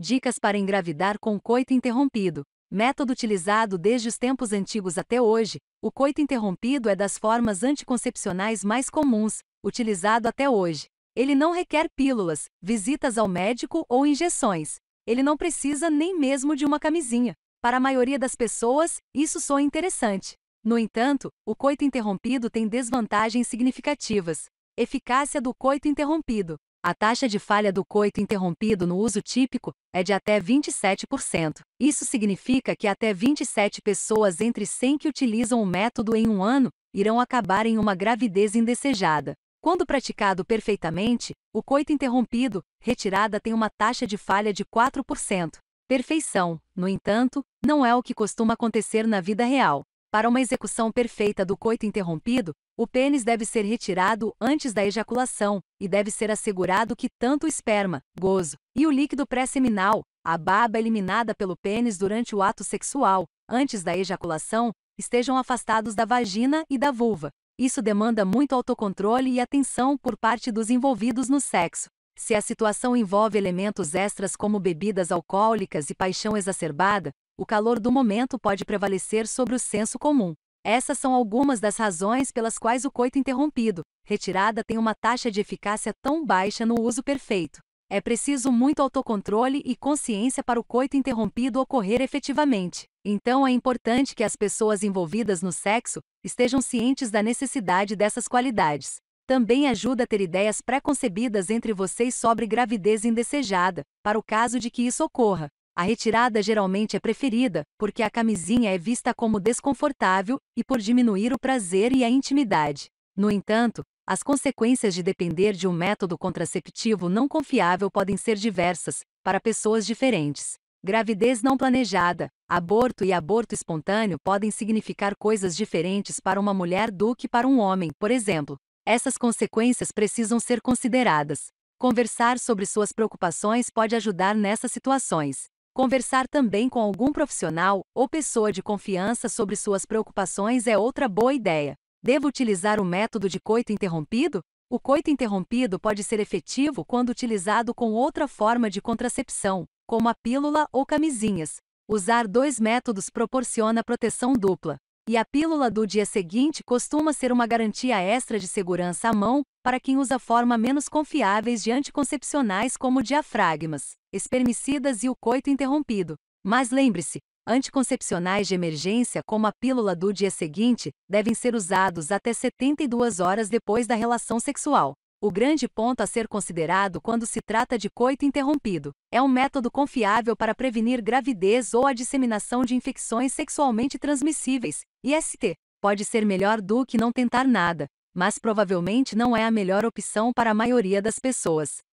Dicas para engravidar com coito interrompido. Método utilizado desde os tempos antigos até hoje, o coito interrompido é das formas anticoncepcionais mais comuns, utilizado até hoje. Ele não requer pílulas, visitas ao médico ou injeções. Ele não precisa nem mesmo de uma camisinha. Para a maioria das pessoas, isso soa interessante. No entanto, o coito interrompido tem desvantagens significativas. Eficácia do coito interrompido. A taxa de falha do coito interrompido no uso típico é de até 27%. Isso significa que até 27 pessoas entre 100 que utilizam o método em um ano irão acabar em uma gravidez indesejada. Quando praticado perfeitamente, o coito interrompido, retirada tem uma taxa de falha de 4%. Perfeição, no entanto, não é o que costuma acontecer na vida real. Para uma execução perfeita do coito interrompido, o pênis deve ser retirado antes da ejaculação e deve ser assegurado que tanto o esperma, gozo, e o líquido pré-seminal, a baba eliminada pelo pênis durante o ato sexual, antes da ejaculação, estejam afastados da vagina e da vulva. Isso demanda muito autocontrole e atenção por parte dos envolvidos no sexo. Se a situação envolve elementos extras como bebidas alcoólicas e paixão exacerbada, o calor do momento pode prevalecer sobre o senso comum. Essas são algumas das razões pelas quais o coito interrompido, retirada tem uma taxa de eficácia tão baixa no uso perfeito. É preciso muito autocontrole e consciência para o coito interrompido ocorrer efetivamente. Então é importante que as pessoas envolvidas no sexo estejam cientes da necessidade dessas qualidades. Também ajuda a ter ideias pré-concebidas entre vocês sobre gravidez indesejada, para o caso de que isso ocorra. A retirada geralmente é preferida, porque a camisinha é vista como desconfortável e por diminuir o prazer e a intimidade. No entanto, as consequências de depender de um método contraceptivo não confiável podem ser diversas, para pessoas diferentes. Gravidez não planejada, aborto e aborto espontâneo podem significar coisas diferentes para uma mulher do que para um homem, por exemplo. Essas consequências precisam ser consideradas. Conversar sobre suas preocupações pode ajudar nessas situações. Conversar também com algum profissional ou pessoa de confiança sobre suas preocupações é outra boa ideia. Devo utilizar o método de coito interrompido? O coito interrompido pode ser efetivo quando utilizado com outra forma de contracepção, como a pílula ou camisinhas. Usar dois métodos proporciona proteção dupla. E a pílula do dia seguinte costuma ser uma garantia extra de segurança à mão para quem usa forma menos confiáveis de anticoncepcionais como diafragmas espermicidas e o coito interrompido. Mas lembre-se, anticoncepcionais de emergência como a pílula do dia seguinte devem ser usados até 72 horas depois da relação sexual. O grande ponto a ser considerado quando se trata de coito interrompido é um método confiável para prevenir gravidez ou a disseminação de infecções sexualmente transmissíveis, IST. Pode ser melhor do que não tentar nada, mas provavelmente não é a melhor opção para a maioria das pessoas.